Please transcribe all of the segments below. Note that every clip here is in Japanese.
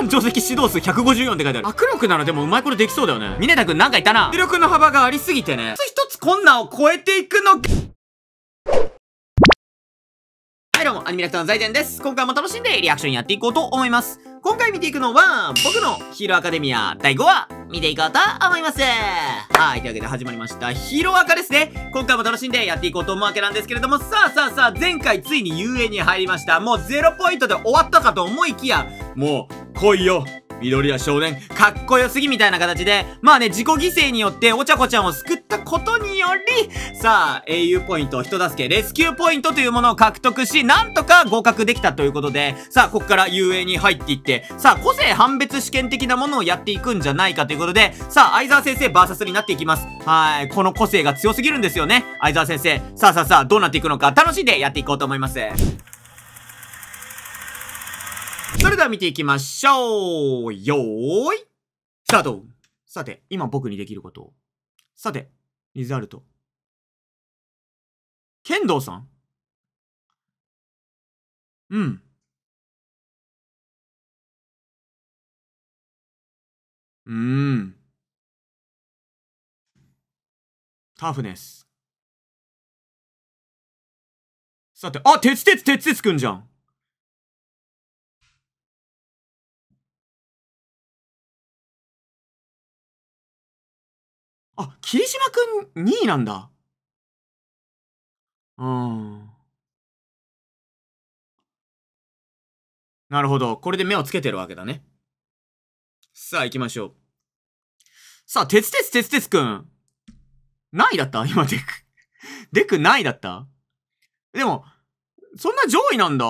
産定石指導数154って書いてある。握力ならでもうまいことできそうだよね。峰田く君なんかいたな。出力の幅がありすぎてね。一つ一つ困難を超えていくのか。アニメラクターの財前です。今回も楽しんでリアクションやっていこうと思います。今回見ていくのは、僕のヒーローアカデミア第5話、見ていこうと思います。はい、というわけで始まりました。ヒーローアカですね。今回も楽しんでやっていこうと思うわけなんですけれども、さあさあさあ、前回ついに遊泳に入りました。もう0ポイントで終わったかと思いきや、もう、来いよ緑は少年、かっこよすぎみたいな形で、まあね、自己犠牲によっておちゃこちゃんを救ったことにより、さあ、英雄ポイント、人助け、レスキューポイントというものを獲得し、なんとか合格できたということで、さあ、こっから遊泳に入っていって、さあ、個性判別試験的なものをやっていくんじゃないかということで、さあ、相沢先生 VS になっていきます。はい、この個性が強すぎるんですよね、相沢先生。さあさあさあ、どうなっていくのか楽しんでやっていこうと思います。それでは見ていきましょうよーいスタートさて、今僕にできることを。さて、リザルト。剣道さんうん。うーん。タフネス。さて、あ、鉄鉄鉄鉄くんじゃん。あ、霧島くん2位なんだ。うん。なるほど。これで目をつけてるわけだね。さあ、行きましょう。さあ、鉄鉄鉄鉄くん。何位だった今、デク。デクないだったでも、そんな上位なんだ。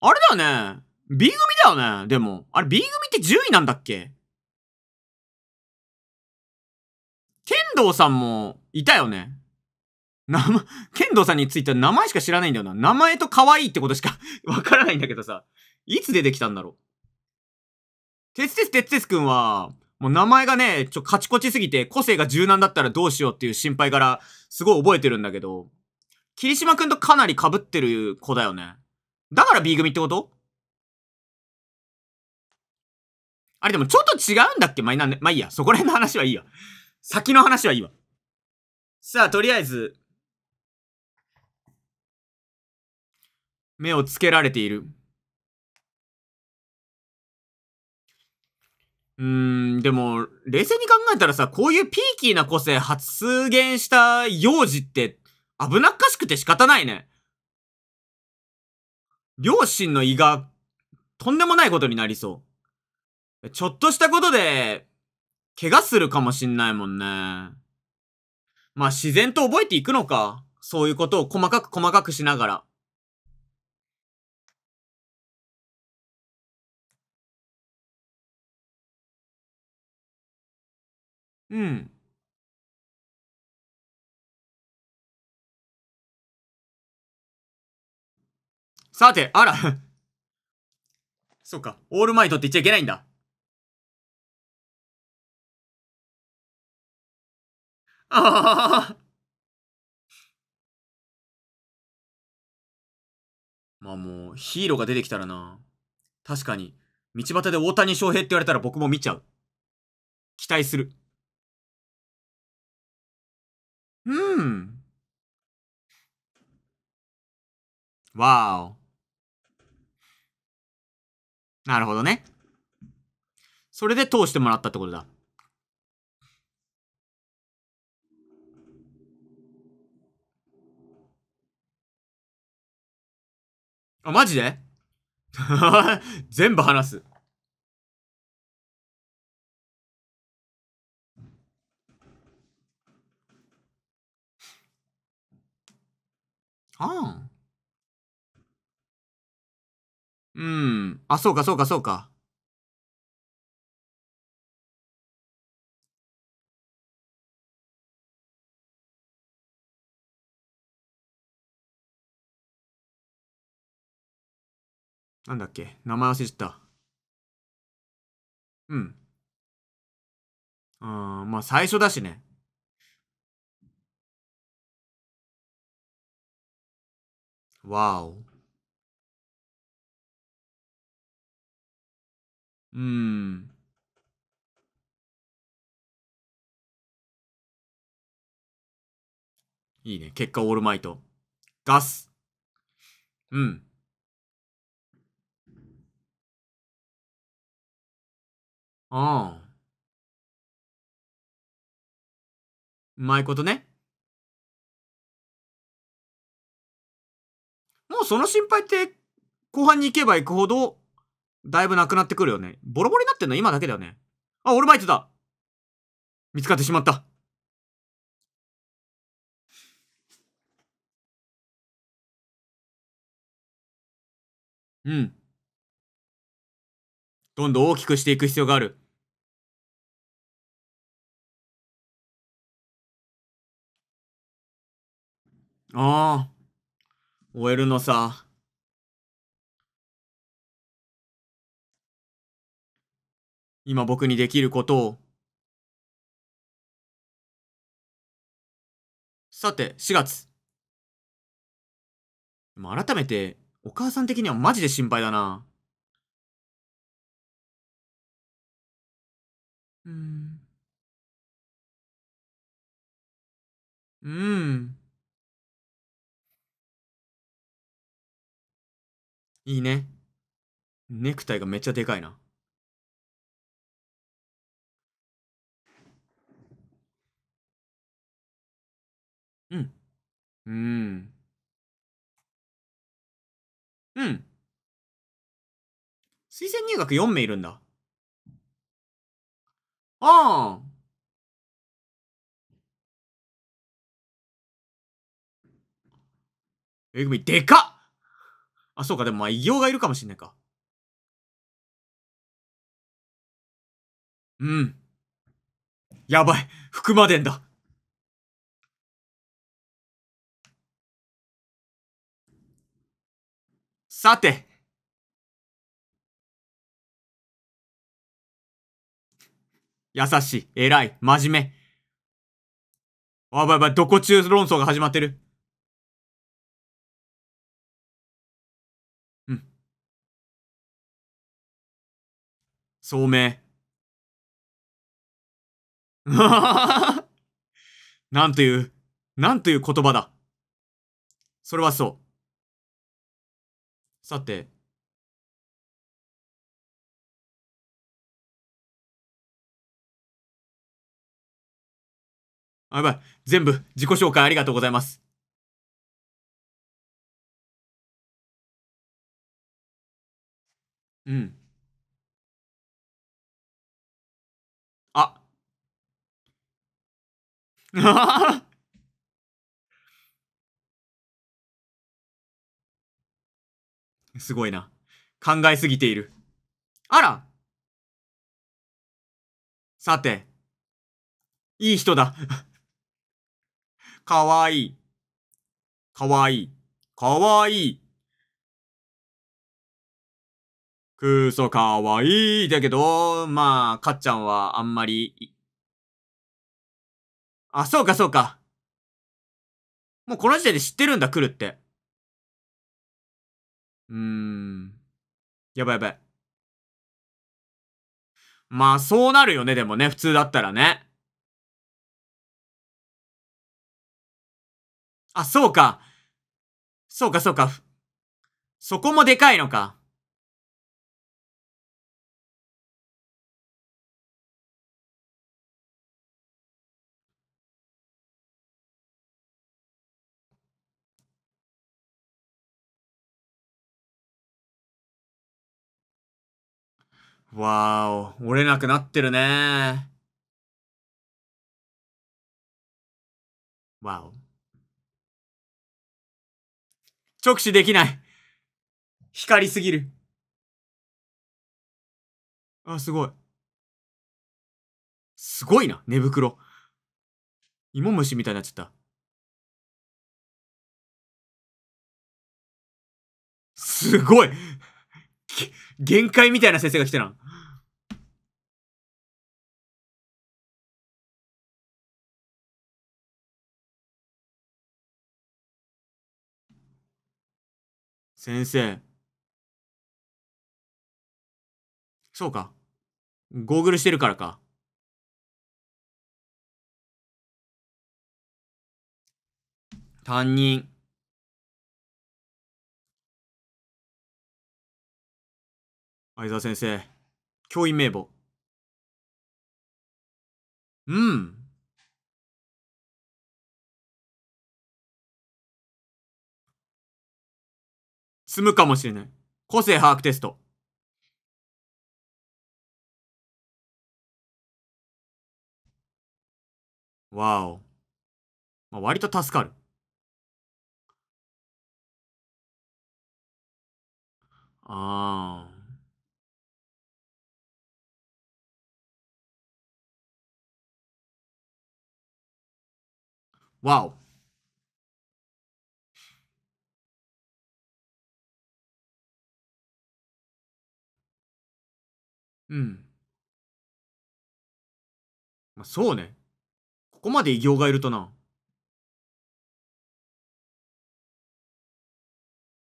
あれだよね。B 組だよね。でも、あれ B 組って10位なんだっけ道さんもいたよね。名前、剣道さんについては名前しか知らないんだよな。名前と可愛いってことしか わからないんだけどさ。いつ出てきたんだろう。てつてつてつてつくんは、もう名前がね、ちょ、カチコチすぎて、個性が柔軟だったらどうしようっていう心配から、すごい覚えてるんだけど、霧島くんとかなり被ってる子だよね。だから B 組ってことあれでもちょっと違うんだっけまあ、まあ、いいや。そこら辺の話はいいや。先の話はいいわ。さあ、とりあえず、目をつけられている。うーん、でも、冷静に考えたらさ、こういうピーキーな個性発現した幼児って危なっかしくて仕方ないね。両親の胃がとんでもないことになりそう。ちょっとしたことで怪我するかもしんないもんね。まあ自然と覚えていくのか。そういうことを細かく細かくしながら。うん。さて、あら そうか、オールマイトって言っちゃいけないんだ。あ あまあもう、ヒーローが出てきたらな。確かに、道端で大谷翔平って言われたら僕も見ちゃう。期待する。うん。わお。なるほどね。それで通してもらったってことだ。あ、マジで 全部話す。ああ。うん。あ、そうか、そうか、そうか。なんだっけ名前忘れちゃった。うん。うん、まあ最初だしね。わお。うん。いいね。結果オールマイト。ガス。うん。ああ。うまいことね。もうその心配って、後半に行けば行くほど、だいぶなくなってくるよね。ボロボロになってんの今だけだよね。あ、オルバイトだ見つかってしまった。うん。どんどん大きくしていく必要がある。ああ、終えるのさ。今僕にできることを。さて、4月。でも改めて、お母さん的にはマジで心配だな。うん。うん。いいね。ネクタイがめっちゃでかいな。うん。うん。うん。推薦入学4名いるんだ。ああ。えぐみ、でかっあ、そうか、でもまあ、異形がいるかもしんないか。うん。やばい。福でんだ。さて。優しい、偉い、真面目。あばいばい、どこ中論争が始まってる。うん。聡明。なんという、なんという言葉だ。それはそう。さて。あ、やばい。全部、自己紹介ありがとうございます。うん。あ。すごいな。考えすぎている。あらさて、いい人だ。かわいい。かわいい。かわいい。くそかわいい。だけど、まあ、かっちゃんはあんまり、あ、そうかそうか。もうこの時点で知ってるんだ、来るって。うーん。やばいやばい。まあ、そうなるよね、でもね、普通だったらね。あ、そうか。そうか、そうか。そこもでかいのか。わーお、折れなくなってるねわお。直視できない。光りすぎる。あ、すごい。すごいな、寝袋。芋虫みたいになっちゃった。すごい 限界みたいな先生が来てな。先生。そうか。ゴーグルしてるからか。担任。相沢先生、教員名簿。うん、済むかもしれない。個性把握テスト。わお。まあ、割と助かる。ああ。わお。うん。まあ、そうね。ここまで異形がいるとな。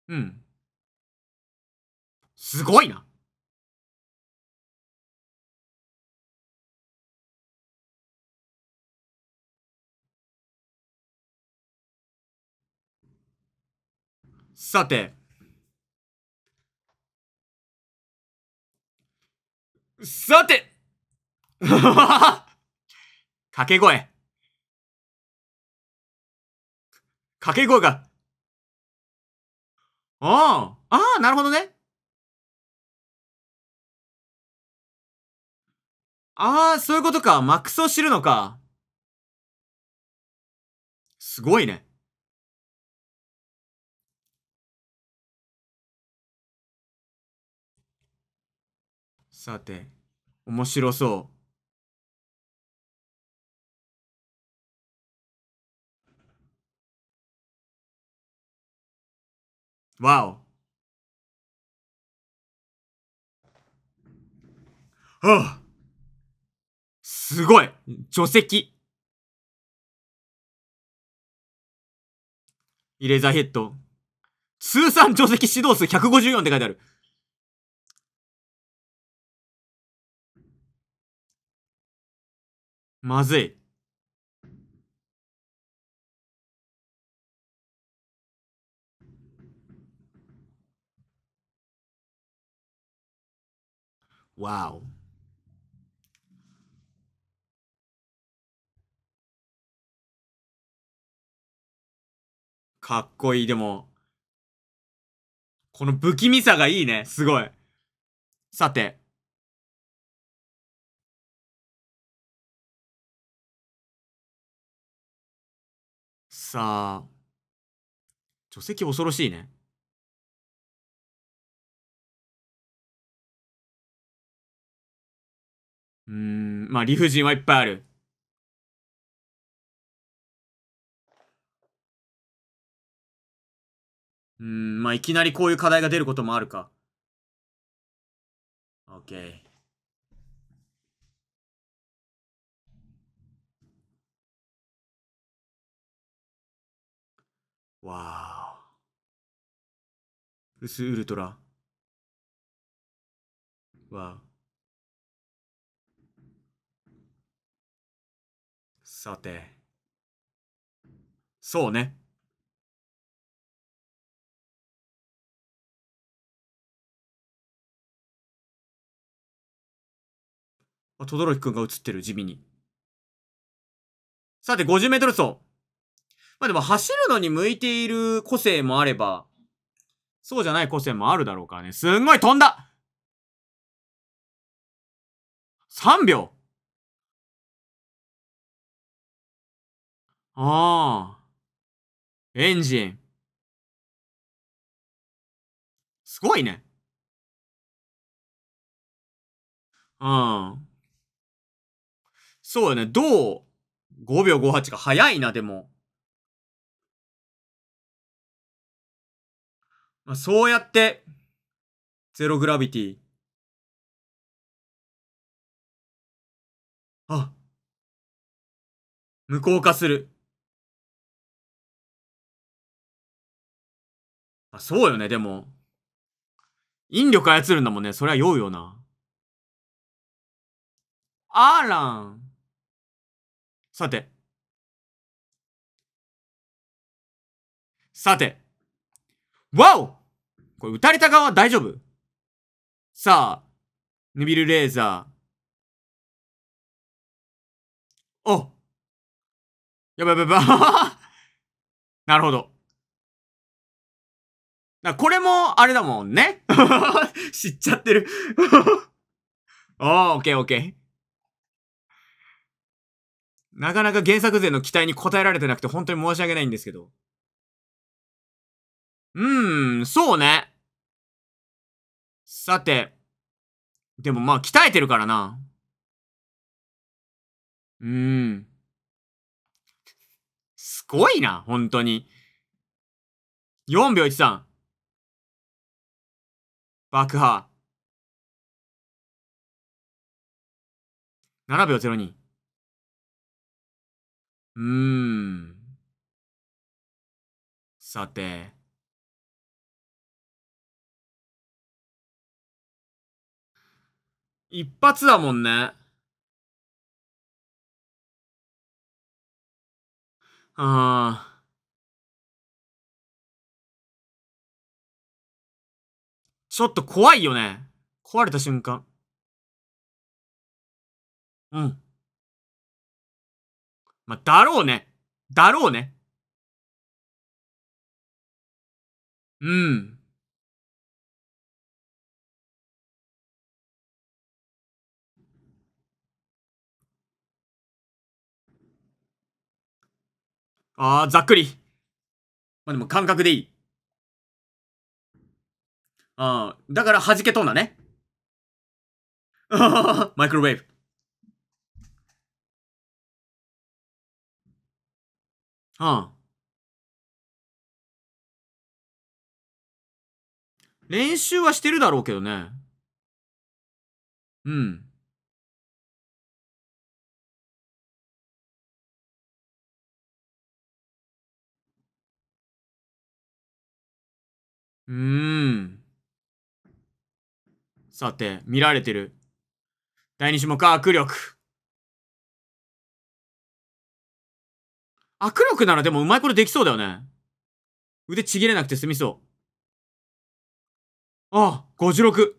うん。すごいな。さて。さて 掛け声。掛け声が。ああ、ああ、なるほどね。ああ、そういうことか。マックスを知るのか。すごいね。さて。面白そう。わお。はあ。すごい除石イレザーヘッド。通算除石指導数154って書いてある。まずい。わお。かっこいい。でも、この不気味さがいいね。すごい。さて。さあ、除籍恐ろしいね。うん、まあ理不尽はいっぱいある。うん、まあいきなりこういう課題が出ることもあるか。OK。わお。ウスウルトラ。わお。さて。そうね。あ、轟くんが映ってる、地味に。さて、50メートル走。まあでも走るのに向いている個性もあれば、そうじゃない個性もあるだろうからね。すんごい飛んだ !3 秒ああ。エンジン。すごいね。うん。そうよね。どう ?5 秒58か。早いな、でも。まあ、そうやって、ゼログラビティ。あ、無効化する。あ、そうよね、でも。引力操るんだもんね。そりゃ酔うよな。あーらん。さて。さて。わおこれ撃たれた側大丈夫さあ、ヌビルレーザー。おやばいやばいやばい なるほど。だこれも、あれだもんね。知っちゃってる おー、オッケーオッケー。なかなか原作勢の期待に応えられてなくて本当に申し訳ないんですけど。うん、そうね。さて。でもまあ、鍛えてるからな。うーん。すごいな、本当に。4秒13。爆破。7秒02。うーん。さて。一発だもんね。ああ。ちょっと怖いよね。壊れた瞬間。うん。まあ、だろうね。だろうね。うん。ああ、ざっくり。まあ、でも感覚でいい。ああ、だから弾けとんだね。マイクロウェーブ。ああ。練習はしてるだろうけどね。うん。うーん。さて、見られてる。第二種目、握力。握力ならでもうまいことできそうだよね。腕ちぎれなくて済みそう。ああ、56。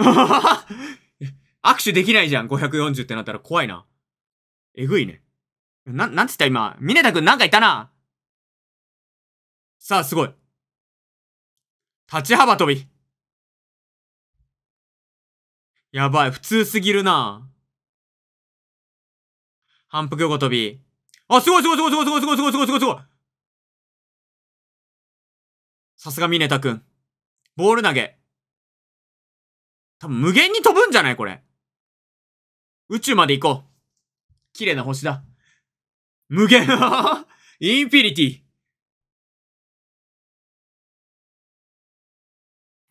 あ握手できないじゃん、540ってなったら怖いな。えぐいね。な、なんつった今。ミネタくんなんかいたな。さあ、すごい。立ち幅跳び。やばい、普通すぎるな。反復横跳び。あ、すごいすごいすごいすごいすごいすごいすごいすごいすごいさすがミネタくん。ボール投げ。多分無限に飛ぶんじゃないこれ。宇宙まで行こう。綺麗な星だ。無限インフィニティ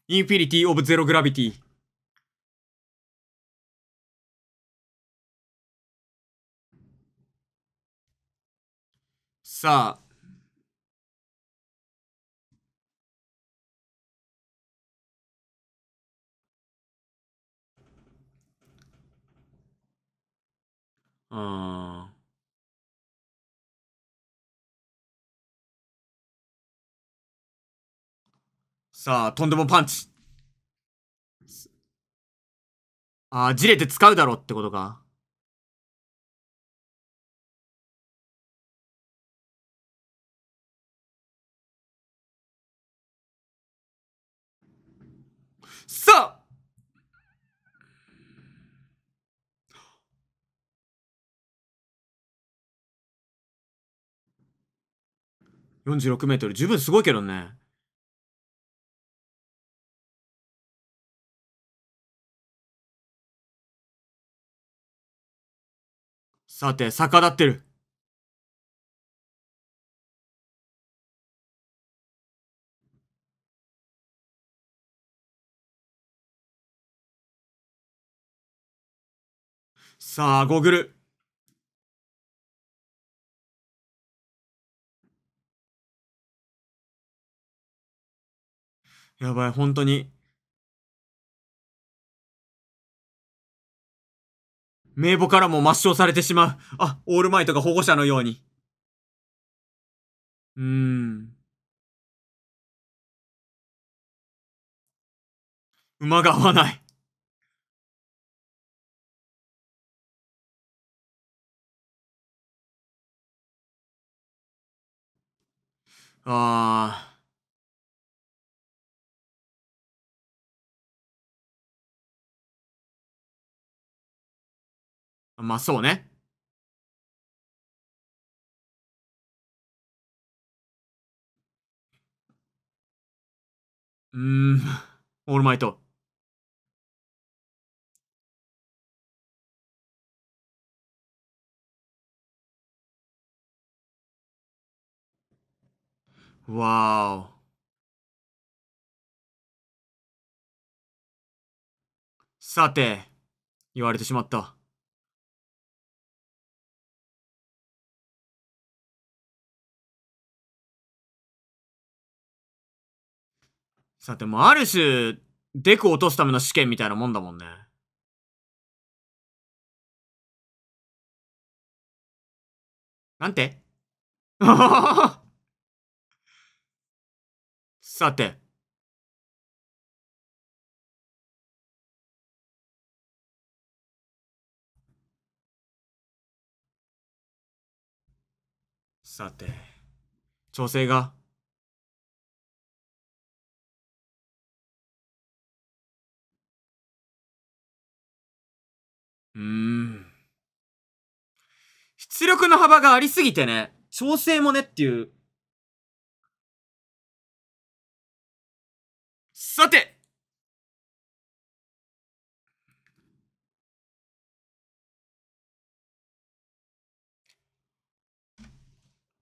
インフィニティ・オブ・ゼロ・グラビティ。さあ。うん。さあ、とんでもパンチ。ああ、じれて使うだろってことか。さあ46メートル十分すごいけどね。さて、逆立ってる。さあ、ゴーグル。やばい、本当に。名簿からも抹消されてしまう。あ、オールマイトが保護者のように。うーん。馬が合わない。ああ。まあ、そうね。うーん、オールマイト。わーさて、言われてしまった。さてもうある種、デク落とすための試験みたいなもんだもんね。なんて さて。さて。調整がうん。出力の幅がありすぎてね、調整もねっていう。さて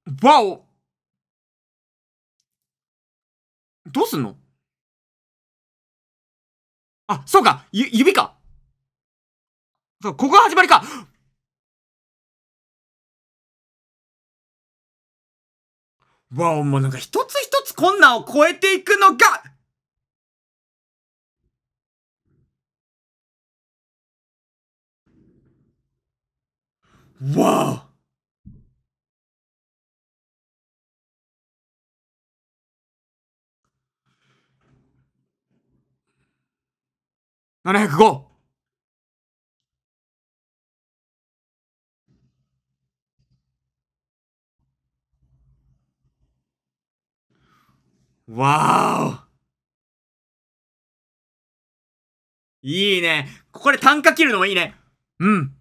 バオどうすんのあ、そうかゆ、指かここが始まりかわお、もうなんか一つ一つ困難を超えていくのかわお705わおいいね。ここで単価切るのもいいね。うん。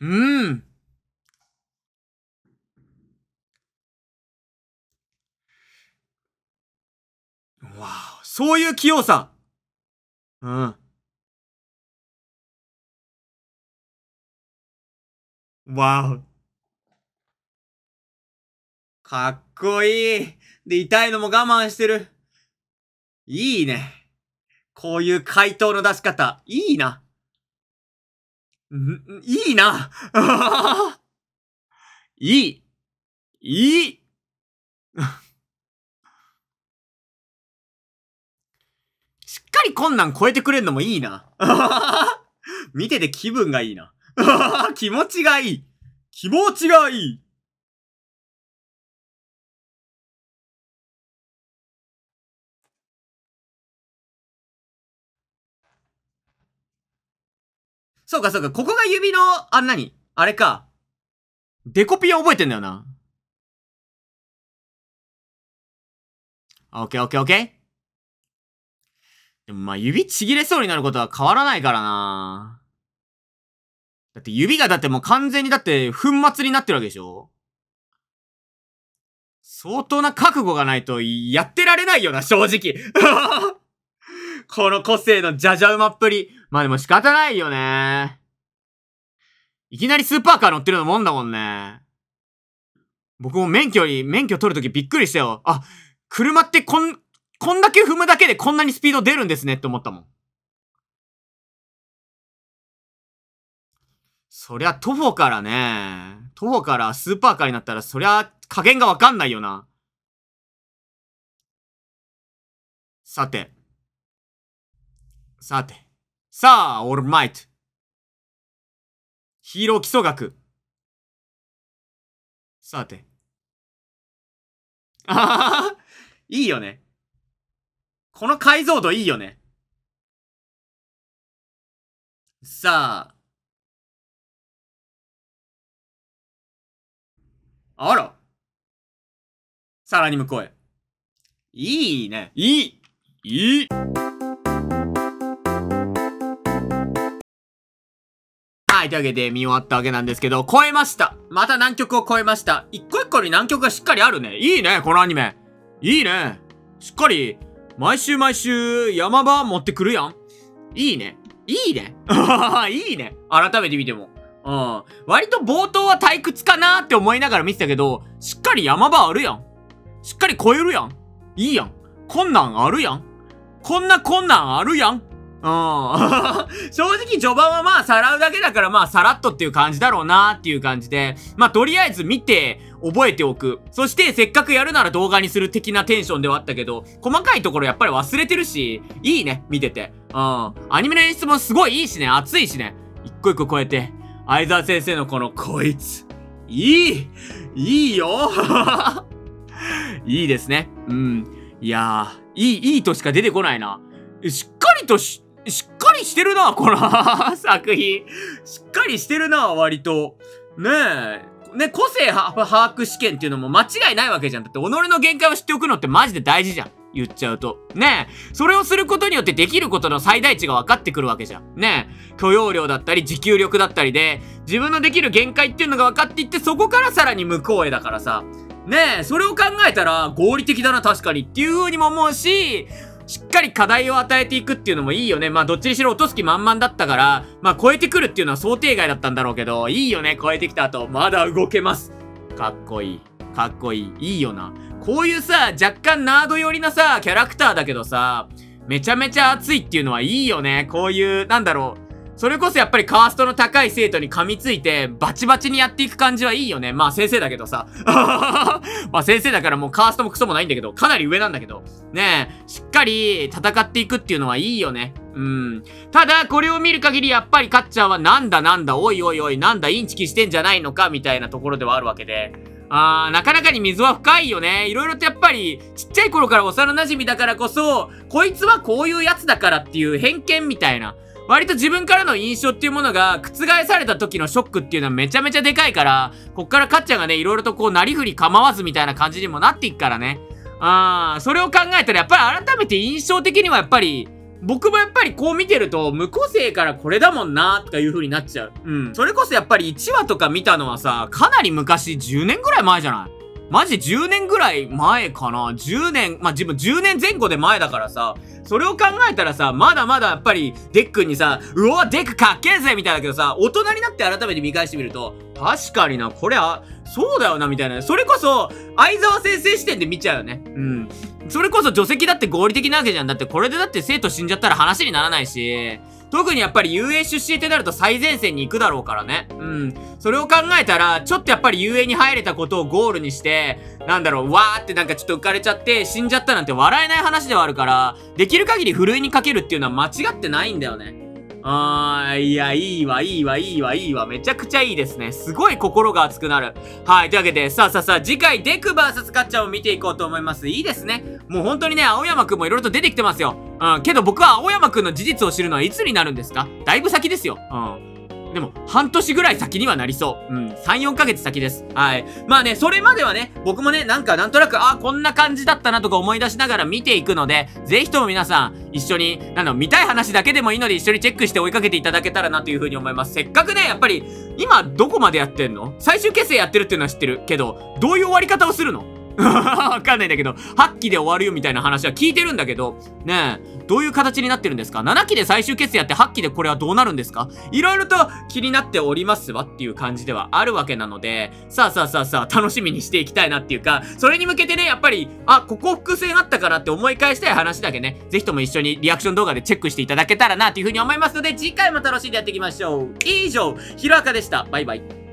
うん。わあ、そういう器用さ。うん。わあ。かっこいい。で、痛いのも我慢してる。いいね。こういう回答の出し方、いいな。ん、いいな。いい。いい。しっかりこんなん超えてくれるのもいいな。見てて気分がいいな。気持ちがいい。気持ちがいい。そうかそうか、ここが指の、あ、なにあれか。デコピン覚えてんだよな。オッケーオッケーオッケー。でもまあ指ちぎれそうになることは変わらないからなだって指がだってもう完全にだって粉末になってるわけでしょ相当な覚悟がないとやってられないよな、正直。この個性のじゃじゃ馬っぷり。まあでも仕方ないよね。いきなりスーパーカー乗ってるのもんだもんね。僕も免許より、免許取るときびっくりしたよ。あ、車ってこん、こんだけ踏むだけでこんなにスピード出るんですねって思ったもん。そりゃ徒歩からね、徒歩からスーパーカーになったらそりゃ加減がわかんないよな。さて。さて。さあ、オールマイト。ヒーロー基礎学。さて。あは、いいよね。この解像度いいよね。さあ。あら。さらに向こうへ。いいね。いい。いい。い、というわけで見終わったわけなんですけど、超えましたまた南極を超えました一個一個に南極がしっかりあるね。いいね、このアニメ。いいね。しっかり、毎週毎週山場持ってくるやん。いいね。いいね。いいね。改めて見ても。うん。割と冒頭は退屈かなって思いながら見てたけど、しっかり山場あるやん。しっかり超えるやん。いいやん。こんなんあるやん。こんなこんなんあるやん。うん。正直序盤はまあ、さらうだけだからまあ、さらっとっていう感じだろうなっていう感じで、まあ、とりあえず見て、覚えておく。そして、せっかくやるなら動画にする的なテンションではあったけど、細かいところやっぱり忘れてるし、いいね、見てて。うん。アニメの演出もすごいいいしね、熱いしね。一個一個超えて、相沢先生のこの、こいつ、いいいいよ いいですね。うん。いやー、いい、いいとしか出てこないな。しっかりとし、しっかりしてるな、この 作品。しっかりしてるな、割と。ねえ。ね、個性把握試験っていうのも間違いないわけじゃん。だって、己の限界を知っておくのってマジで大事じゃん。言っちゃうと。ねえ。それをすることによってできることの最大値が分かってくるわけじゃん。ねえ。許容量だったり、持久力だったりで、自分のできる限界っていうのが分かっていって、そこからさらに向こうへだからさ。ねえ、それを考えたら合理的だな、確かにっていう風にも思うし、しっかり課題を与えていくっていうのもいいよね。まあ、どっちにしろ落とす気満々だったから、まあ、超えてくるっていうのは想定外だったんだろうけど、いいよね、超えてきた後。まだ動けます。かっこいい。かっこいい。いいよな。こういうさ、若干ナード寄りなさ、キャラクターだけどさ、めちゃめちゃ熱いっていうのはいいよね。こういう、なんだろう。それこそやっぱりカーストの高い生徒に噛みついて、バチバチにやっていく感じはいいよね。まあ先生だけどさ。まあ先生だからもうカーストもクソもないんだけど、かなり上なんだけど。ねえ、しっかり戦っていくっていうのはいいよね。うん。ただ、これを見る限りやっぱりカッちゃんはなんだなんだ、おいおいおい、なんだインチキしてんじゃないのか、みたいなところではあるわけで。あー、なかなかに水は深いよね。いろいろとやっぱり、ちっちゃい頃から幼馴染だからこそ、こいつはこういうやつだからっていう偏見みたいな。割と自分からの印象っていうものが覆された時のショックっていうのはめちゃめちゃでかいから、こっからかっちゃんがね、いろいろとこうなりふり構わずみたいな感じにもなっていくからね。あー、それを考えたらやっぱり改めて印象的にはやっぱり、僕もやっぱりこう見てると、無個性からこれだもんな、とかいう風になっちゃう。うん。それこそやっぱり1話とか見たのはさ、かなり昔、10年ぐらい前じゃないマジ10年ぐらい前かな ?10 年、まあ、自分10年前後で前だからさ、それを考えたらさ、まだまだやっぱり、デックにさ、うお、デックかっけえぜみたいだけどさ、大人になって改めて見返してみると、確かにな、これあ、そうだよな、みたいな。それこそ、相沢先生視点で見ちゃうよね。うん。それこそ、除籍だって合理的なわけじゃん。だって、これでだって生徒死んじゃったら話にならないし、特にやっぱり UA 出身ってなると最前線に行くだろうからね。うん。それを考えたら、ちょっとやっぱり UA に入れたことをゴールにして、なんだろう、わーってなんかちょっと浮かれちゃって、死んじゃったなんて笑えない話ではあるから、できる限りふるいにかけるっていうのは間違ってないんだよね。あー、いや、いいわ、いいわ、いいわ、いいわ。めちゃくちゃいいですね。すごい心が熱くなる。はい。というわけで、さあさあさあ、次回、デク VS カッチャーを見ていこうと思います。いいですね。もう本当にね、青山くんも色々と出てきてますよ。うん。けど僕は青山くんの事実を知るのはいつになるんですかだいぶ先ですよ。うん。でも、半年ぐらい先にはなりそう。うん、3、4ヶ月先です。はい。まあね、それまではね、僕もね、なんかなんとなく、あ、こんな感じだったなとか思い出しながら見ていくので、ぜひとも皆さん、一緒に、あの、見たい話だけでもいいので、一緒にチェックして追いかけていただけたらなというふうに思います。せっかくね、やっぱり、今、どこまでやってんの最終決戦やってるっていうのは知ってるけど、どういう終わり方をするの わかんないんだけど、8期で終わるよみたいな話は聞いてるんだけど、ねえ、どういう形になってるんですか ?7 期で最終決やって8期でこれはどうなるんですかいろいろと気になっておりますわっていう感じではあるわけなので、さあさあさあさあ楽しみにしていきたいなっていうか、それに向けてね、やっぱり、あ、ここ伏線あったからって思い返したい話だけね、ぜひとも一緒にリアクション動画でチェックしていただけたらなというふうに思いますので、次回も楽しんでやっていきましょう。以上、ひろあかでした。バイバイ。